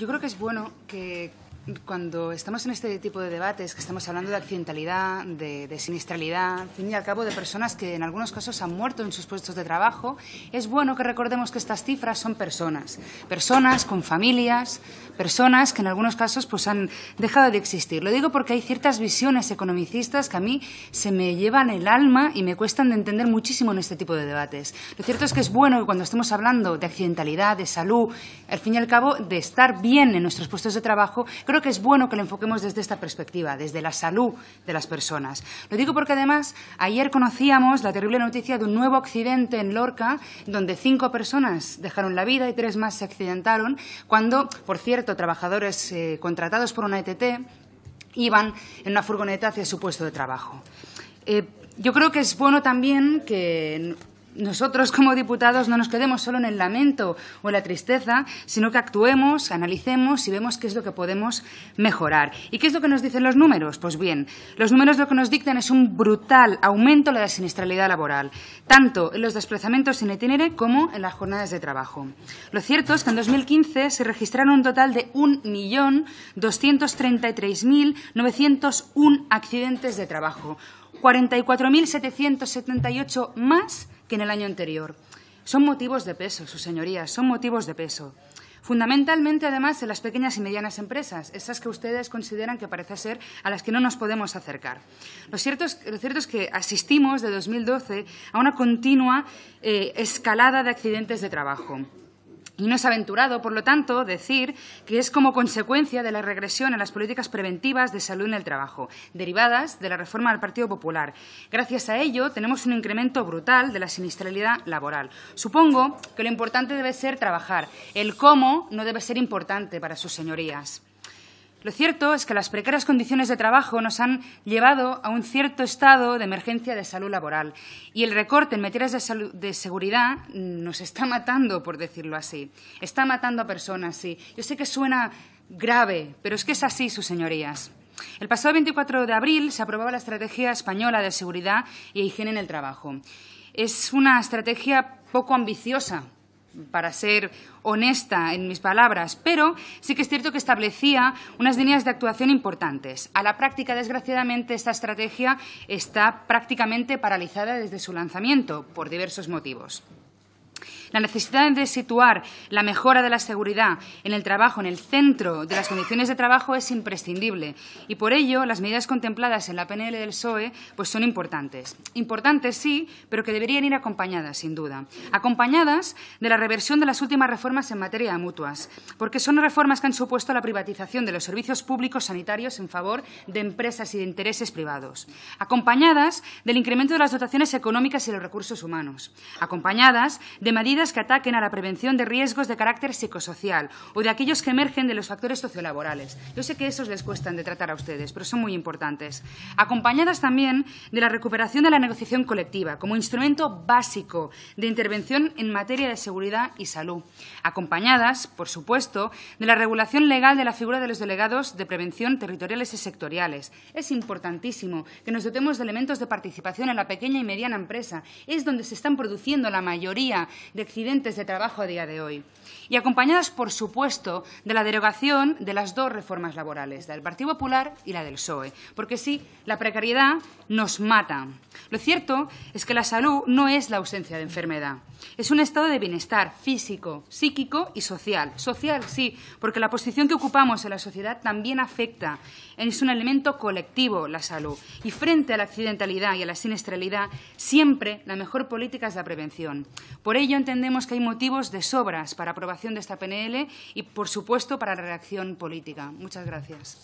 Yo creo que es bueno que cuando estamos en este tipo de debates, que estamos hablando de accidentalidad, de, de, al fin y al cabo de personas que en algunos casos han muerto en sus puestos de trabajo, es bueno que recordemos que estas cifras son personas, personas con familias, personas que en algunos casos pues han dejado de existir. Lo digo porque hay ciertas visiones economicistas que a mí se me llevan el alma y me cuestan de entender muchísimo en este tipo de debates. Lo cierto es que es bueno que cuando estemos hablando de accidentalidad, de salud, al fin y al cabo de estar bien en nuestros puestos de trabajo, creo que es bueno que lo enfoquemos desde esta perspectiva, desde la salud de las personas. Lo digo porque además ayer conocíamos la terrible noticia de un nuevo accidente en Lorca, donde cinco personas dejaron la vida y tres más se accidentaron, cuando, por cierto, trabajadores eh, contratados por una ETT iban en una furgoneta hacia su puesto de trabajo. Eh, yo creo que es bueno también que nosotros como diputados no nos quedemos solo en el lamento o en la tristeza, sino que actuemos, analicemos y vemos qué es lo que podemos mejorar. ¿Y qué es lo que nos dicen los números? Pues bien, los números lo que nos dictan es un brutal aumento de la siniestralidad laboral, tanto en los desplazamientos sin itinere como en las jornadas de trabajo. Lo cierto es que en 2015 se registraron un total de 1.233.901 accidentes de trabajo, 44.778 más que en el año anterior. Son motivos de peso, sus señorías, son motivos de peso. Fundamentalmente, además, en las pequeñas y medianas empresas, esas que ustedes consideran que parece ser a las que no nos podemos acercar. Lo cierto es, que asistimos de 2012 a una continua eh, escalada de accidentes de trabajo. Y no es aventurado, por lo tanto, decir que es como consecuencia de la regresión en las políticas preventivas de salud en el trabajo, derivadas de la reforma del Partido Popular. Gracias a ello, tenemos un incremento brutal de la sinistralidad laboral. Supongo que lo importante debe ser trabajar. El cómo no debe ser importante para sus señorías. Lo cierto es que las precarias condiciones de trabajo nos han llevado a un cierto estado de emergencia de salud laboral y el recorte en materia de, de seguridad mm, nos está matando, por decirlo así. Está matando a personas, sí. Yo sé que suena grave, pero es que es así, sus señorías. El pasado 24 de abril se aprobaba la Estrategia Española de Seguridad y e Higiene en el Trabajo. Es una estrategia poco ambiciosa para ser honesta en mis palabras, pero sí que es cierto que establecía unas líneas de actuación importantes. A la práctica, desgraciadamente, esta estrategia está prácticamente paralizada desde su lanzamiento por diversos motivos. La necesidad de situar la mejora de la seguridad en el trabajo, en el centro de las condiciones de trabajo, es imprescindible. Y por ello, las medidas contempladas en la PNL del PSOE pues son importantes. Importantes sí, pero que deberían ir acompañadas, sin duda. Acompañadas de la reversión de las últimas reformas en materia de mutuas, porque son reformas que han supuesto la privatización de los servicios públicos sanitarios en favor de empresas y de intereses privados. Acompañadas del incremento de las dotaciones económicas y los recursos humanos. Acompañadas de medidas que ataquen a la prevención de riesgos de carácter psicosocial o de aquellos que emergen de los factores sociolaborales. Yo sé que esos les cuestan de tratar a ustedes, pero son muy importantes. Acompañadas también de la recuperación de la negociación colectiva como instrumento básico de intervención en materia de seguridad y salud. Acompañadas, por supuesto, de la regulación legal de la figura de los delegados de prevención territoriales y sectoriales. Es importantísimo que nos dotemos de elementos de participación en la pequeña y mediana empresa. Es donde se están produciendo la mayoría de accidentes de trabajo a día de hoy. Y acompañadas, por supuesto, de la derogación de las dos reformas laborales, la del Partido Popular y la del PSOE. Porque sí, la precariedad nos mata. Lo cierto es que la salud no es la ausencia de enfermedad. Es un estado de bienestar físico, psíquico y social. Social, sí, porque la posición que ocupamos en la sociedad también afecta. Es un elemento colectivo la salud. Y frente a la accidentalidad y a la siniestralidad, siempre la mejor política es la prevención. Por ello, entendemos entendemos que hay motivos de sobras para aprobación de esta PNL y, por supuesto, para la reacción política. Muchas gracias.